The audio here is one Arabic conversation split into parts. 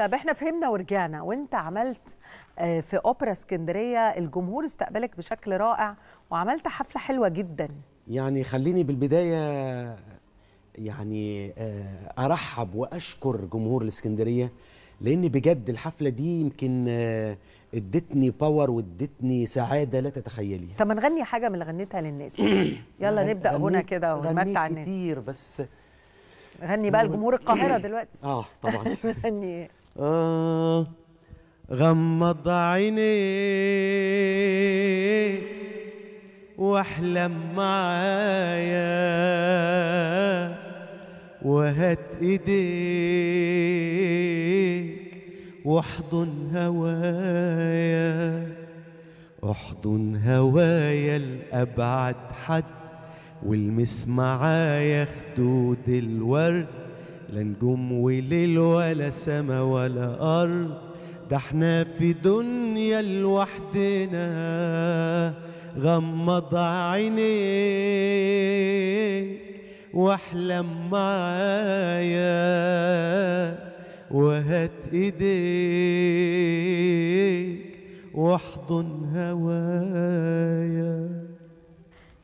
طب احنا فهمنا ورجعنا وانت عملت آه، في اوبرا اسكندريه الجمهور استقبلك بشكل رائع وعملت حفله حلوه جدا يعني خليني بالبدايه يعني آه، ارحب واشكر جمهور الاسكندريه لان بجد الحفله دي يمكن آه، ادتني باور وادتني سعاده لا تتخيليها طب ما نغني حاجه من اللي غنيتها للناس يلا نبدا هنا كده ونمتع الناس غني كتير بس غني بقى لجمهور القاهره دلوقتي اه طبعا غني آه غمض عيني واحلم معايا وهات ايديك واحضن هوايا احضن هوايا لابعد حد والمس معايا خدود الورد لا نجوم وليل ولا سما ولا أرض ده احنا في دنيا لوحدنا غمض عينيك واحلم معايا وهات ايديك واحضن هواك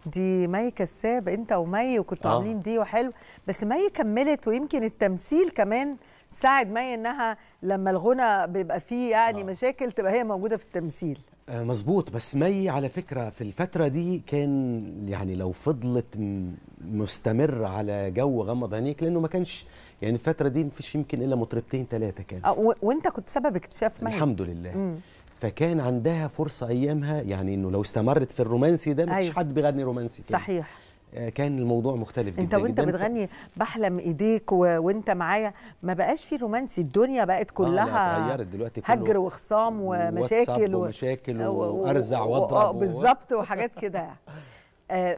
دي مي كساب انت ومي وكنتوا آه. عاملين دي وحلو بس مي كملت ويمكن التمثيل كمان ساعد مي انها لما الغنى بيبقى فيه يعني أوه. مشاكل تبقى هي موجوده في التمثيل آه، مظبوط بس مي على فكره في الفتره دي كان يعني لو فضلت مستمر على جو غمض عينيك لانه ما كانش يعني الفتره دي ما فيش يمكن الا مطربتين ثلاثه كانوا آه وانت كنت سبب اكتشاف مي الحمد لله مم. فكان عندها فرصه ايامها يعني انه لو استمرت في الرومانسي ده مفيش أيوه. حد بيغني رومانسي كده. صحيح آه، كان الموضوع مختلف جدا انت وانت جداً. بتغني بحلم ايديك و... وانت معايا ما بقاش في رومانسي الدنيا بقت آه، كلها اتغيرت دلوقتي كله هجر وخصام ومشاكل ومشاكل و... وارزع واضرب آه، و... بالظبط وحاجات كده